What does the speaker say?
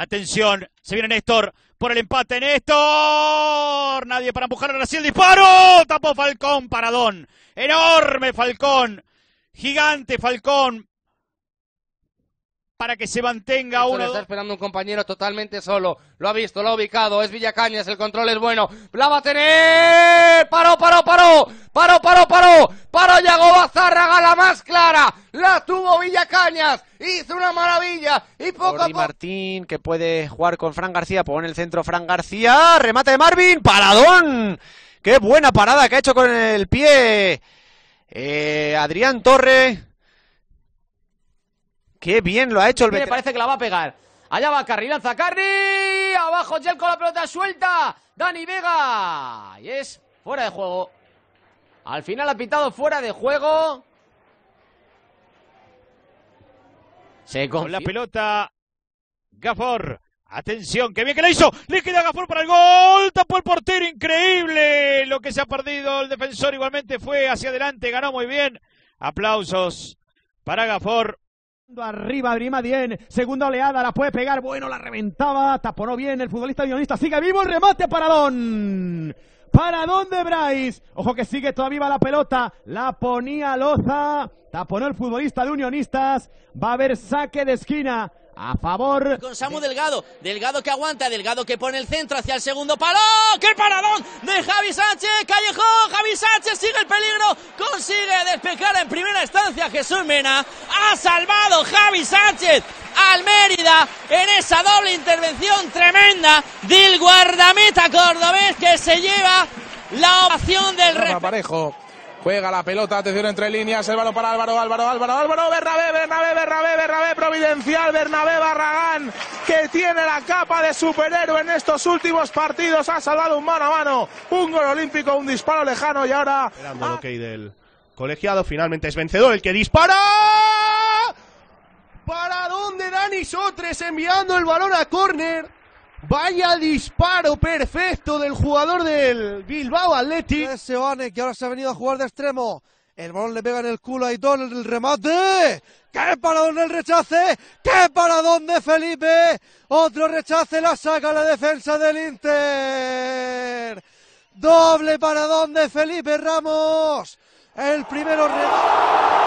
Atención, se viene Néstor por el empate. Néstor, nadie para empujar a Brasil. Disparo, tapó Falcón, paradón. Enorme Falcón, gigante Falcón. Para que se mantenga uno. Está esperando un compañero totalmente solo. Lo ha visto, lo ha ubicado. Es Villacañas, el control es bueno. La va a tener. Paró, paró, paró. Paró, paró, paró para llegó Bazarra, la más clara, la tuvo Villacañas, hizo una maravilla y poco a poco... Martín, que puede jugar con Fran García, pone el centro Fran García, remate de Marvin, paradón, qué buena parada que ha hecho con el pie eh, Adrián Torre, qué bien lo ha hecho el me parece que la va a pegar, allá va Carri, lanza Carri, abajo Yel con la pelota suelta, Dani Vega, y es fuera de juego. Al final ha pitado fuera de juego. Se con la pelota Gafor. Atención, Qué bien que la hizo. Le queda Gafor para el gol. Tapó el portero. Increíble lo que se ha perdido. El defensor igualmente fue hacia adelante. Ganó muy bien. Aplausos para Gafor. Arriba, Brima bien. segunda oleada, la puede pegar, bueno, la reventaba, taponó bien, el futbolista guionista sigue vivo, el remate para Don. ¿Para dónde Bryce? Ojo que sigue todavía la pelota. La ponía Loza. Taponó el futbolista de Unionistas. Va a haber saque de esquina a favor. Con Samu Delgado. Delgado que aguanta. Delgado que pone el centro hacia el segundo palo. ¡Qué paradón! De Javi Sánchez. Callejón. Javi Sánchez sigue el peligro. Consigue despejar en primera instancia Jesús Mena. Ha salvado Javi Sánchez al Mérida en esa doble intervención del guardameta cordobés que se lleva la ovación del rey. Juega la pelota, atención entre líneas, el balón para Álvaro, Álvaro, Álvaro, Álvaro, Bernabé, Bernabé, Bernabé, Bernabé, Providencial, Bernabé Barragán, que tiene la capa de superhéroe en estos últimos partidos, ha salvado un mano a mano, un gol olímpico, un disparo lejano y ahora... el del colegiado, finalmente es vencedor el que dispara... ¿Para dónde Dani Sotres enviando el balón a córner? Vaya disparo perfecto del jugador del Bilbao Athletic. Ese eh, que ahora se ha venido a jugar de extremo. El balón le pega en el culo a todo el remate. ¡Qué donde el rechace! ¡Qué para dónde Felipe! Otro rechace, la saca la defensa del Inter. Doble para dónde Felipe Ramos. El primero remate.